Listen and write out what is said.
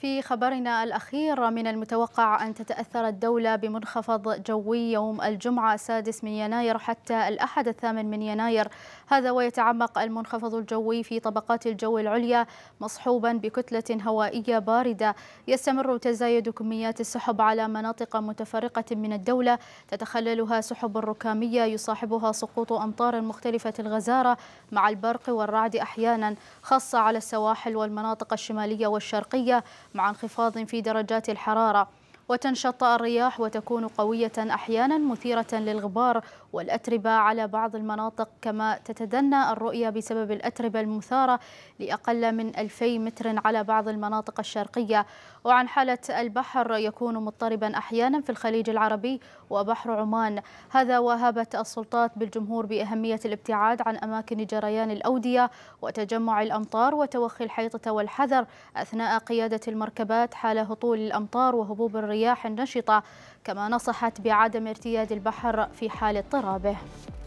في خبرنا الأخير من المتوقع أن تتأثر الدولة بمنخفض جوي يوم الجمعة السادس من يناير حتى الأحد الثامن من يناير هذا ويتعمق المنخفض الجوي في طبقات الجو العليا مصحوبا بكتلة هوائية باردة يستمر تزايد كميات السحب على مناطق متفرقة من الدولة تتخللها سحب ركامية يصاحبها سقوط أمطار مختلفة الغزارة مع البرق والرعد أحيانا خاصة على السواحل والمناطق الشمالية والشرقية مع انخفاض في درجات الحرارة وتنشط الرياح وتكون قوية أحيانا مثيرة للغبار والأتربة على بعض المناطق كما تتدنى الرؤية بسبب الأتربة المثارة لأقل من 2000 متر على بعض المناطق الشرقية وعن حالة البحر يكون مضطربا أحيانا في الخليج العربي وبحر عمان هذا وهبت السلطات بالجمهور بأهمية الابتعاد عن أماكن جريان الأودية وتجمع الأمطار وتوخي الحيطة والحذر أثناء قيادة المركبات حال هطول الأمطار وهبوب الرياح الرياح النشطة كما نصحت بعدم ارتياد البحر في حال اضطرابه